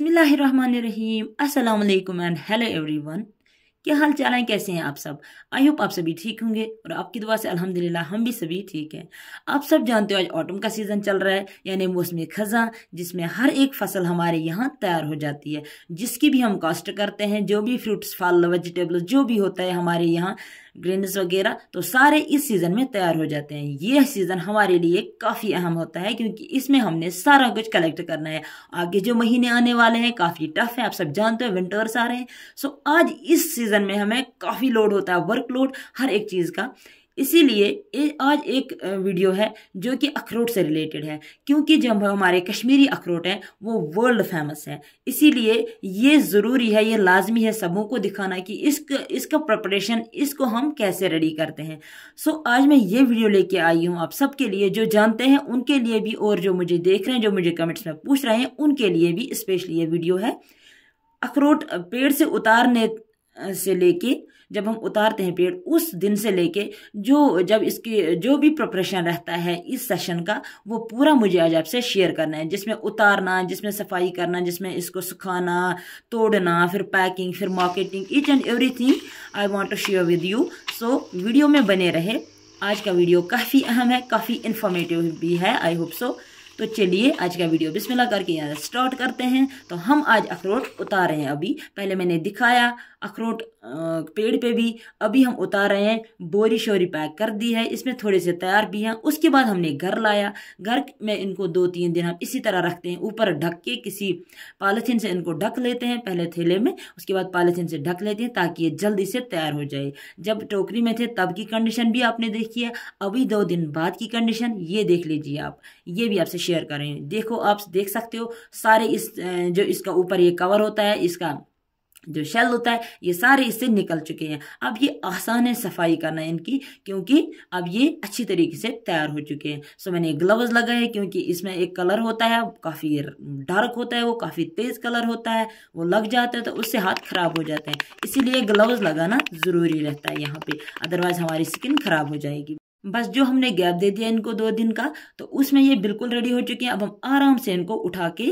Bismillahirrahmanirrahim. Assalamu alaikum and hello everyone. क्या हाल चाल है कैसे हैं आप सब आई होप आप सभी ठीक होंगे और आपकी दुआ से अल्हम्दुलिल्लाह हम भी सभी ठीक हैं आप सब जानते हो आज ऑटम का सीज़न चल रहा है यानी मौसम खजा जिसमें हर एक फसल हमारे यहाँ तैयार हो जाती है जिसकी भी हम कास्ट करते हैं जो भी फ्रूट्स फल वेजिटेबल्स जो भी होता है हमारे यहाँ ग्रेन्स वगैरह तो सारे इस सीज़न में तैयार हो जाते हैं यह सीज़न हमारे लिए काफ़ी अहम होता है क्योंकि इसमें हमने सारा कुछ कलेक्ट करना है आगे जो महीने आने वाले हैं काफ़ी टफ है आप सब जानते हो विंटर्स आ रहे हैं सो आज इस सीज़न सीज़न में हमें काफ़ी लोड होता है वर्कलोड हर एक चीज़ का इसीलिए आज एक वीडियो है जो कि अखरोट से रिलेटेड है क्योंकि जो हमारे कश्मीरी अखरोट हैं वो वर्ल्ड फेमस है इसीलिए ये ज़रूरी है ये लाजमी है सबों को दिखाना कि इस इसका प्रपरेशन इसको हम कैसे रेडी करते हैं सो आज मैं ये वीडियो लेके आई हूँ आप सबके लिए जो जानते हैं उनके लिए भी और जो मुझे देख रहे हैं जो मुझे कमेंट्स में पूछ रहे हैं उनके लिए भी स्पेशली ये वीडियो है अखरोट पेड़ से उतारने से लेके जब हम उतारते हैं पेड़ उस दिन से लेके जो जब इसके जो भी प्रिपरेशन रहता है इस सेशन का वो पूरा मुझे आज आपसे शेयर करना है जिसमें उतारना जिसमें सफाई करना जिसमें इसको सुखाना तोड़ना फिर पैकिंग फिर marketing each and everything I want to share with you so video में बने रहे आज का वीडियो काफ़ी अहम है काफ़ी इन्फॉर्मेटिव भी है आई होप सो तो चलिए आज का वीडियो बिस्मिल्लाह करके यहाँ स्टार्ट करते हैं तो हम आज अखरोट उतार रहे हैं अभी पहले मैंने दिखाया अखरोट पेड़ पे भी अभी हम उतार रहे हैं बोरी शोरी पैक कर दी है इसमें थोड़े से तैयार भी हैं उसके बाद हमने घर लाया घर में इनको दो तीन दिन हम इसी तरह रखते हैं ऊपर ढक के किसी पॉलीथीन से इनको ढक लेते हैं पहले थैले में उसके बाद पॉलीथीन से ढक लेते हैं ताकि ये जल्दी से तैयार हो जाए जब टोकरी में थे तब की कंडीशन भी आपने देखी है अभी दो दिन बाद की कंडीशन ये देख लीजिए आप ये भी आपसे शेयर कर रहे हैं देखो आप देख सकते हो सारे इस जो इसका ऊपर ये कवर होता है इसका जो शेल होता है ये सारे इससे निकल चुके हैं अब ये आसान है सफाई करना इनकी क्योंकि अब ये अच्छी तरीके से तैयार हो चुके हैं सो मैंने ग्लव्स लगाए क्योंकि इसमें एक कलर होता है काफ़ी डार्क होता है वो काफ़ी तेज़ कलर होता है वो लग जाता है तो उससे हाथ ख़राब हो जाते हैं इसीलिए ग्लव्स लगाना ज़रूरी रहता है यहाँ पर अदरवाइज़ हमारी स्किन ख़राब हो जाएगी बस जो हमने गैप दे दिया इनको दो दिन का तो उसमें ये बिल्कुल रेडी हो चुके हैं अब हम आराम से इनको उठा के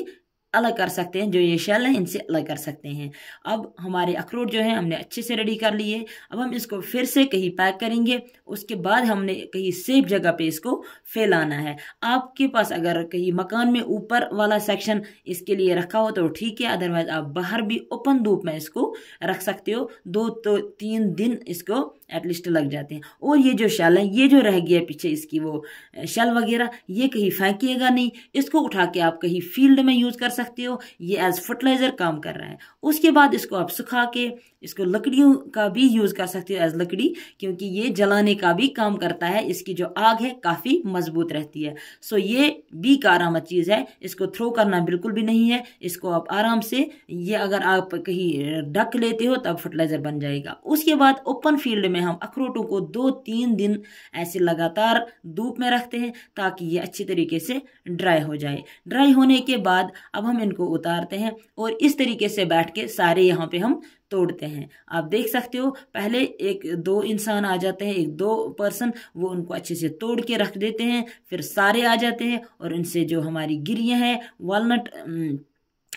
अलग कर सकते हैं जो ये शेल हैं इनसे अलग कर सकते हैं अब हमारे अखरोट जो है हमने अच्छे से रेडी कर लिए अब हम इसको फिर से कहीं पैक करेंगे उसके बाद हमने कहीं सेफ जगह पे इसको फैलाना है आपके पास अगर कहीं मकान में ऊपर वाला सेक्शन इसके लिए रखा हो तो ठीक है अदरवाइज़ आप बाहर भी ओपन धूप में इसको रख सकते हो दो तो तीन दिन इसको एटलीस्ट लग जाते हैं और ये जो शेल है ये जो रह गया पीछे इसकी वो शेल वगैरह ये कहीं फेंकीेगा नहीं इसको उठा के आप कहीं फील्ड में यूज़ कर सकते हो ये एज फर्टिलाइज़र काम कर रहा है उसके बाद इसको आप सुखा के इसको लकड़ियों का भी यूज़ कर सकते हो एज लकड़ी क्योंकि ये जलाने का भी काम करता है इसकी जो आग है काफ़ी मजबूत रहती है सो ये भी कारामद चीज़ है इसको थ्रो करना बिल्कुल भी नहीं है इसको आप आराम से ये अगर आप कहीं ढक लेते हो तब फर्टिलाइज़र बन जाएगा उसके बाद ओपन फील्ड में हम अखरोटों को दो तीन दिन ऐसे लगातार धूप में रखते हैं ताकि ये अच्छी तरीके से ड्राई हो जाए ड्राई होने के बाद अब हम इनको उतारते हैं और इस तरीके से बैठ के सारे यहाँ पे हम तोड़ते हैं आप देख सकते हो पहले एक दो इंसान आ जाते हैं एक दो पर्सन वो उनको अच्छे से तोड़ के रख देते हैं फिर सारे आ जाते हैं और इनसे जो हमारी गिरियाँ हैं वालनट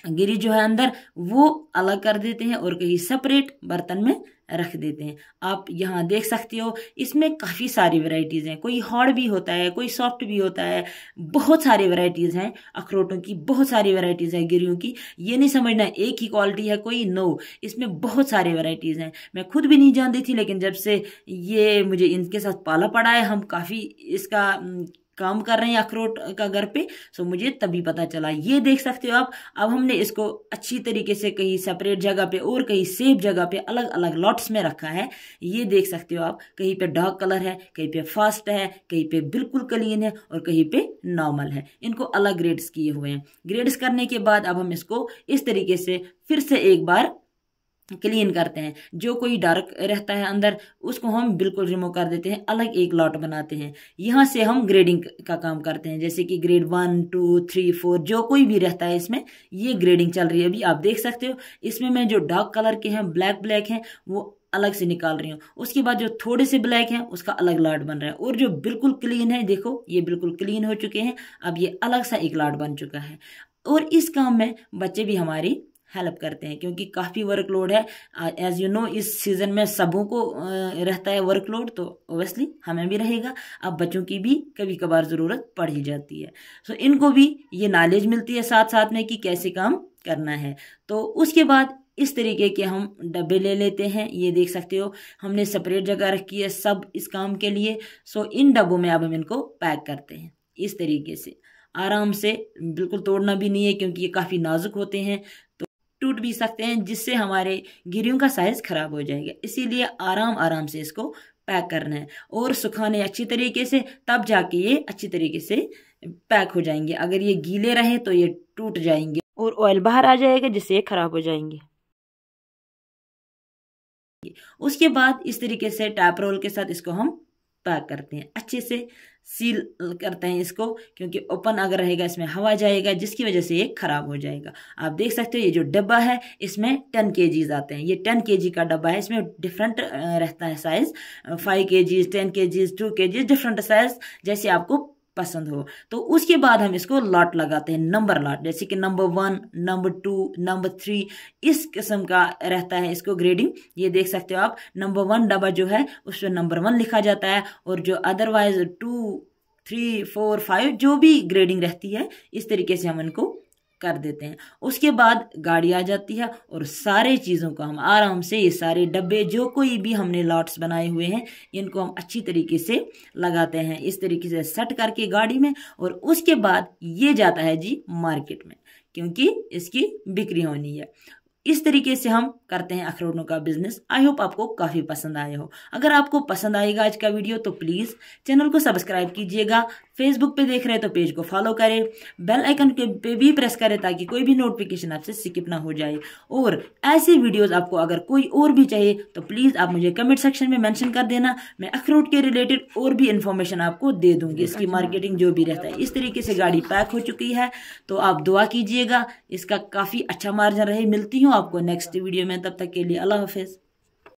गिरी जो है अंदर वो अलग कर देते हैं और कहीं सेपरेट बर्तन में रख देते हैं आप यहाँ देख सकते हो इसमें काफ़ी सारी वैरायटीज़ हैं कोई हॉड भी होता है कोई सॉफ्ट भी होता है बहुत सारी वैरायटीज़ हैं अखरोटों की बहुत सारी वैरायटीज़ हैं गिरियों की ये नहीं समझना एक ही क्वालिटी है कोई नो इसमें बहुत सारी वैरायटीज़ हैं मैं खुद भी नहीं जानती थी लेकिन जब से ये मुझे इनके साथ पाला पड़ा है हम काफ़ी इसका काम कर रहे हैं अखरोट का घर पे सो मुझे तभी पता चला ये देख सकते हो आप अब हमने इसको अच्छी तरीके से कहीं सेपरेट जगह पे और कहीं सेफ जगह पे अलग अलग लॉट्स में रखा है ये देख सकते हो आप कहीं पे डार्क कलर है कहीं पे फास्ट है कहीं पे बिल्कुल क्लीन है और कहीं पे नॉर्मल है इनको अलग ग्रेड्स किए हुए हैं ग्रेड्स करने के बाद अब हम इसको इस तरीके से फिर से एक बार क्लीन करते हैं जो कोई डार्क रहता है अंदर उसको हम बिल्कुल रिमूव कर देते हैं अलग एक लॉट बनाते हैं यहाँ से हम ग्रेडिंग का काम करते हैं जैसे कि grade one two three four जो कोई भी रहता है इसमें ये ग्रेडिंग चल रही है अभी आप देख सकते हो इसमें मैं जो डार्क कलर के हैं ब्लैक ब्लैक हैं वो अलग से निकाल रही हूँ उसके बाद जो थोड़े से ब्लैक हैं उसका अलग लाट बन रहा है और जो बिल्कुल क्लीन है देखो ये बिल्कुल क्लीन हो चुके हैं अब ये अलग सा एक लाट बन चुका है और इस काम में बच्चे भी हमारी हेल्प करते हैं क्योंकि काफ़ी वर्कलोड है एज यू नो इस सीज़न में सबों को रहता है वर्कलोड तो ओबियसली हमें भी रहेगा अब बच्चों की भी कभी कभार ज़रूरत पड़ ही जाती है सो so, इनको भी ये नॉलेज मिलती है साथ साथ में कि कैसे काम करना है तो उसके बाद इस तरीके के हम डब्बे ले लेते हैं ये देख सकते हो हमने सेपरेट जगह रखी है सब इस काम के लिए सो so, इन डब्बों में अब हम इनको पैक करते हैं इस तरीके से आराम से बिल्कुल तोड़ना भी नहीं है क्योंकि ये काफ़ी नाजुक होते हैं टूट भी सकते हैं जिससे हमारे गिरियों का साइज़ ख़राब हो जाएगा इसीलिए आराम आराम से इसको पैक करना है और सुखाने अच्छी तरीके से तब जाके ये अच्छी तरीके से पैक हो जाएंगे अगर ये गीले रहे तो ये टूट जाएंगे और ऑयल बाहर आ जाएगा जिससे ये ख़राब हो जाएंगे उसके बाद इस तरीके से टैप रोल के साथ इसको हम पैक करते हैं अच्छे से सील करते हैं इसको क्योंकि ओपन अगर रहेगा इसमें हवा जाएगा जिसकी वजह से ये ख़राब हो जाएगा आप देख सकते हो ये जो डब्बा है इसमें टेन के आते हैं ये टेन के का डब्बा है इसमें डिफरेंट रहता है साइज़ फाइव के जीज टेन के जीज टू के जीज डिफरेंट साइज़ जैसे आपको पसंद हो तो उसके बाद हम इसको लॉट लगाते हैं नंबर लॉट जैसे कि number one number two number three इस किस्म का रहता है इसको ग्रेडिंग ये देख सकते हो आप नंबर वन डबा जो है उस पर नंबर वन लिखा जाता है और जो otherwise two three four five जो भी ग्रेडिंग रहती है इस तरीके से हम इनको कर देते हैं उसके बाद गाड़ी आ जाती है और सारे चीज़ों को हम आराम से ये सारे डब्बे जो कोई भी हमने लॉट्स बनाए हुए हैं इनको हम अच्छी तरीके से लगाते हैं इस तरीके से सेट करके गाड़ी में और उसके बाद ये जाता है जी मार्केट में क्योंकि इसकी बिक्री होनी है इस तरीके से हम करते हैं अखरोटों का बिजनेस आई होप आपको काफ़ी पसंद आया हो अगर आपको पसंद आएगा आज का वीडियो तो प्लीज़ चैनल को सब्सक्राइब कीजिएगा फेसबुक पे देख रहे हैं तो पेज को फॉलो करें बेल आइकन के पे भी प्रेस करें ताकि कोई भी नोटिफिकेशन आपसे स्किप ना हो जाए और ऐसी वीडियोज़ आपको अगर कोई और भी चाहिए तो प्लीज़ आप मुझे कमेंट सेक्शन में मैंशन कर देना मैं अखरोट के रिलेटेड और भी इन्फॉर्मेशन आपको दे दूँगी इसकी मार्केटिंग अच्छा। जो भी रहता है इस तरीके से गाड़ी पैक हो चुकी है तो आप दुआ कीजिएगा इसका काफ़ी अच्छा मार्जिन रहे मिलती हूँ हूँ आपको नेक्स्ट वीडियो में तब तक के लिए अल्लाह हाफिज़